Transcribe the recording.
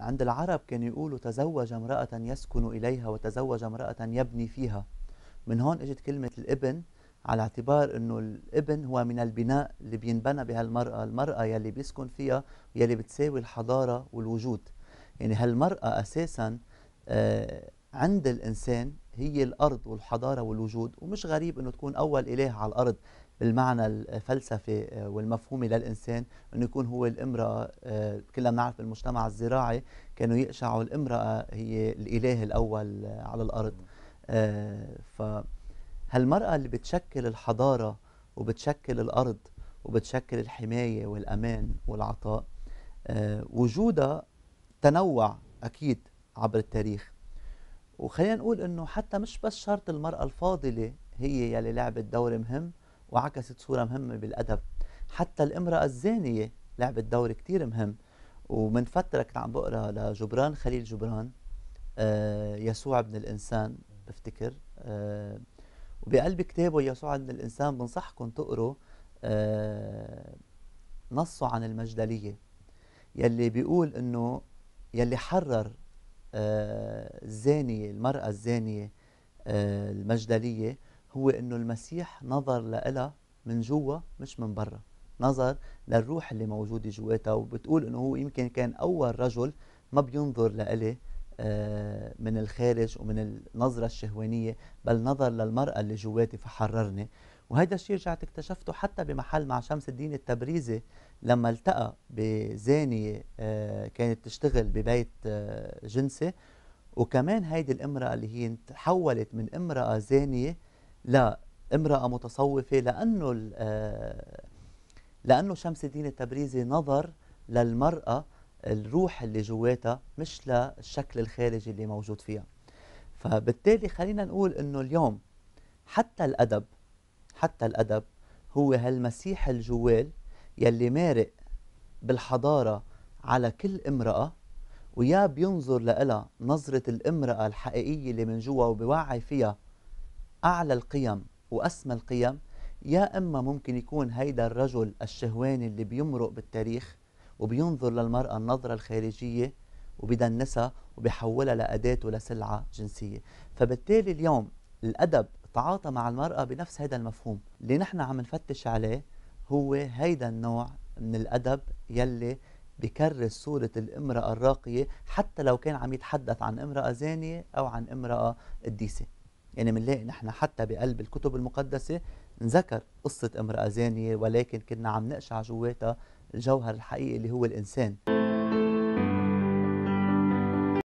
عند العرب كانوا يقولوا تزوج امرأة يسكن إليها وتزوج امرأة يبني فيها من هون اجت كلمة الابن على اعتبار انه الابن هو من البناء اللي بينبنى بهالمرأة المرأة يلي بيسكن فيها يلي بتساوي الحضارة والوجود يعني هالمرأة أساساً آه، عند الإنسان هي الأرض والحضارة والوجود ومش غريب أنه تكون أول إله على الأرض بالمعنى الفلسفي آه، والمفهومي للإنسان أنه يكون هو الإمرأة آه، كلنا بنعرف بالمجتمع الزراعي كانوا يقشعوا الإمرأة هي الإله الأول على الأرض آه، فهالمرأة اللي بتشكل الحضارة وبتشكل الأرض وبتشكل الحماية والأمان والعطاء وجودها تنوع أكيد عبر التاريخ وخلينا نقول انه حتى مش بس شرط المرأة الفاضلة هي يلي لعبت دور مهم وعكست صورة مهمة بالأدب حتى الامرأة الزانية لعبت دور كتير مهم ومن فترة كنت عم بقرا لجبران خليل جبران آه يسوع ابن الإنسان بفتكر آه وبقلب كتابه يسوع ابن الإنسان بنصحكم تقروا آه نصه عن المجدلية يلي بيقول إنه يلي حرر آه، الزانية المرأة الزانية آه، المجدلية هو انه المسيح نظر لها من جوا مش من برا نظر للروح اللي موجودة جواتها وبتقول انه هو يمكن كان اول رجل ما بينظر لإلي آه، من الخارج ومن النظرة الشهوانية بل نظر للمرأة اللي جواتي فحررني وهذا الشيء رجعت اكتشفته حتى بمحل مع شمس الدين التبريزي لما التقى بزانية آه، كانت تشتغل ببيت آه، جنسي وكمان هيدي الامرأة اللي هي تحولت من امرأة زانية لامرأة متصوفة لأنه آه، لأنه شمس الدين التبريزي نظر للمرأة الروح اللي جواتها مش للشكل الخارجي اللي موجود فيها فبالتالي خلينا نقول انه اليوم حتى الادب حتى الأدب هو هالمسيح الجوال يلي مارق بالحضارة على كل امرأة ويا بينظر لها نظرة الامرأة الحقيقية اللي من جوا وبوعي فيها أعلى القيم وأسمى القيم يا إما ممكن يكون هيدا الرجل الشهواني اللي بيمرق بالتاريخ وبينظر للمرأة النظرة الخارجية وبدنسها وبيحولها لأداة ولسلعة جنسية فبالتالي اليوم الأدب تعاطى مع المرأة بنفس هذا المفهوم اللي نحن عم نفتش عليه هو هيدا النوع من الأدب يلي بكرس صورة الامرأة الراقية حتى لو كان عم يتحدث عن امرأة زانية أو عن امرأة قديسة يعني منلاقي نحن حتى بقلب الكتب المقدسة نذكر قصة امرأة زانية ولكن كنا عم نقشع جواتها الجوهر الحقيقي اللي هو الإنسان